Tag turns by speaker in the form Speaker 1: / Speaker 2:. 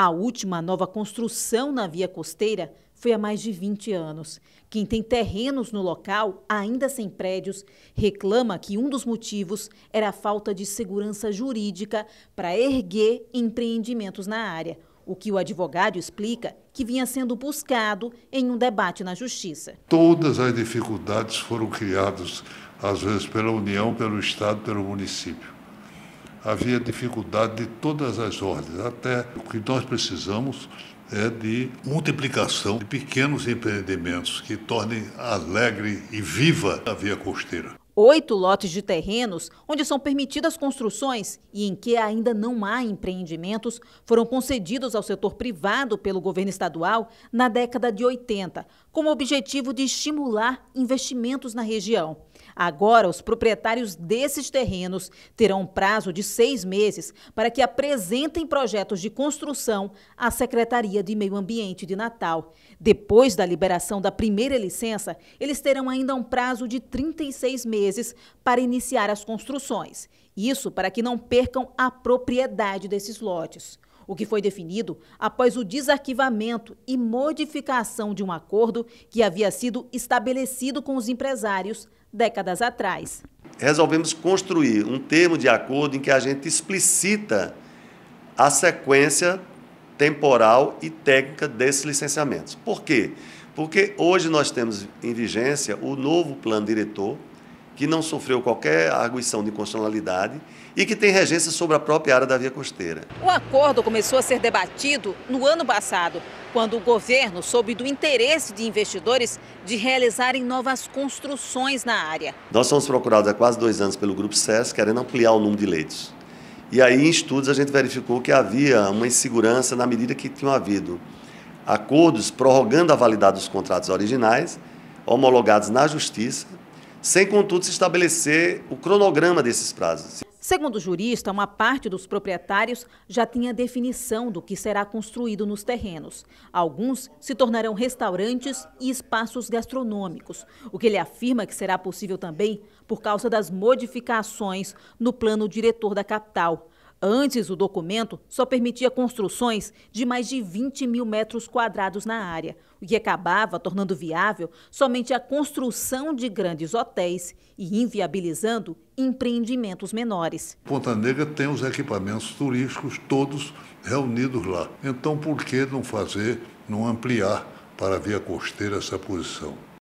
Speaker 1: A última nova construção na via costeira foi há mais de 20 anos. Quem tem terrenos no local, ainda sem prédios, reclama que um dos motivos era a falta de segurança jurídica para erguer empreendimentos na área, o que o advogado explica que vinha sendo buscado em um debate na Justiça.
Speaker 2: Todas as dificuldades foram criadas, às vezes, pela União, pelo Estado, pelo município havia dificuldade de todas as ordens, até o que nós precisamos é de multiplicação de pequenos empreendimentos que tornem alegre e viva a via costeira.
Speaker 1: Oito lotes de terrenos onde são permitidas construções e em que ainda não há empreendimentos foram concedidos ao setor privado pelo governo estadual na década de 80, com o objetivo de estimular investimentos na região. Agora, os proprietários desses terrenos terão um prazo de seis meses para que apresentem projetos de construção à Secretaria Secretaria de Meio Ambiente de Natal. Depois da liberação da primeira licença, eles terão ainda um prazo de 36 meses para iniciar as construções. Isso para que não percam a propriedade desses lotes o que foi definido após o desarquivamento e modificação de um acordo que havia sido estabelecido com os empresários décadas atrás.
Speaker 3: Resolvemos construir um termo de acordo em que a gente explicita a sequência temporal e técnica desses licenciamentos. Por quê? Porque hoje nós temos em vigência o novo plano diretor, que não sofreu qualquer arguição de constitucionalidade e que tem regência sobre a própria área da via costeira.
Speaker 1: O acordo começou a ser debatido no ano passado, quando o governo soube do interesse de investidores de realizarem novas construções na área.
Speaker 3: Nós somos procurados há quase dois anos pelo Grupo SES, querendo ampliar o número de leitos. E aí, em estudos, a gente verificou que havia uma insegurança na medida que tinham havido acordos prorrogando a validade dos contratos originais, homologados na Justiça, sem, contudo, se estabelecer o cronograma desses prazos.
Speaker 1: Segundo o jurista, uma parte dos proprietários já tinha definição do que será construído nos terrenos. Alguns se tornarão restaurantes e espaços gastronômicos, o que ele afirma que será possível também por causa das modificações no plano diretor da capital, Antes, o documento só permitia construções de mais de 20 mil metros quadrados na área, o que acabava tornando viável somente a construção de grandes hotéis e inviabilizando empreendimentos menores.
Speaker 2: Ponta Negra tem os equipamentos turísticos todos reunidos lá. Então, por que não fazer, não ampliar para a via costeira essa posição?